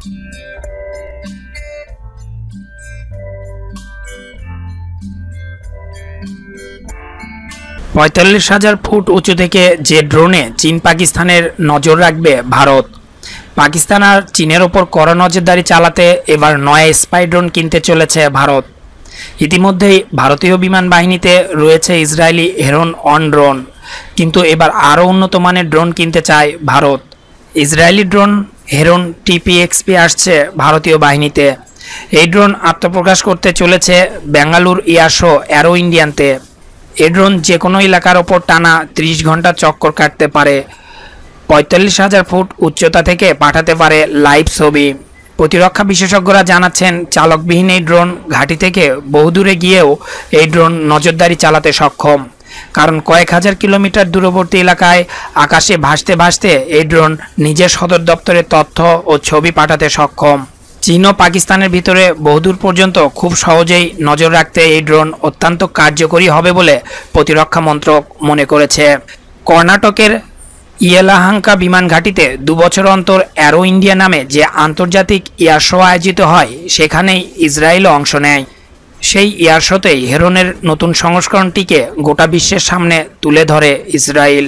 পঁয়তাল্লিশ হাজার ফুট উঁচু থেকে যে ড্রোনে চীন পাকিস্তানের নজর রাখবে ভারত পাকিস্তান আর চীনের ওপর কড়া নজরদারি চালাতে এবার নয় স্পাই ড্রোন কিনতে চলেছে ভারত ইতিমধ্যেই ভারতীয় বিমান বাহিনীতে রয়েছে ইসরায়েলি হেরন অন ড্রোন কিন্তু এবার আরও উন্নত মানের ড্রোন কিনতে চায় Bharat Israeli drone Heron TPXP আসছে ভারতীয় বাহিনীতে এই ড্রোন আত্মপ্রকাশ করতে চলেছে বেঙ্গালুর ইয়াসো অ্যারো ইন্ডিয়ানতে এ ড্রোন যে কোনো এলাকার ওপর টানা ত্রিশ ঘন্টা চক্কর কাটতে পারে পঁয়তাল্লিশ হাজার ফুট উচ্চতা থেকে পাঠাতে পারে লাইভ ছবি প্রতিরক্ষা বিশেষজ্ঞরা জানাচ্ছেন চালকবিহীন এই ড্রোন ঘাঁটি থেকে বহুদূরে গিয়েও এই ড্রোন নজরদারি চালাতে সক্ষম কারণ কয়েক হাজার কিলোমিটার দূরবর্তী এলাকায় আকাশে ভাসতে ভাসতে এই ড্রোন নিজের সদর দপ্তরে তথ্য ও ছবি পাঠাতে সক্ষম চীন ও পাকিস্তানের ভিতরে বহুদূর পর্যন্ত খুব সহজেই নজর রাখতে এই ড্রোন অত্যন্ত কার্যকরী হবে বলে প্রতিরক্ষা মন্ত্রক মনে করেছে কর্ণাটকের ইয়েলাহাঙ্কা বিমান ঘাটিতে দুবছর অন্তর অ্যারো ইন্ডিয়া নামে যে আন্তর্জাতিক এয়ারশো আয়োজিত হয় সেখানেই ইসরায়েলও অংশ নেয় সেই ইয়ারশতেই হেরনের নতুন সংস্করণটিকে গোটা বিশ্বের সামনে তুলে ধরে ইসরায়েল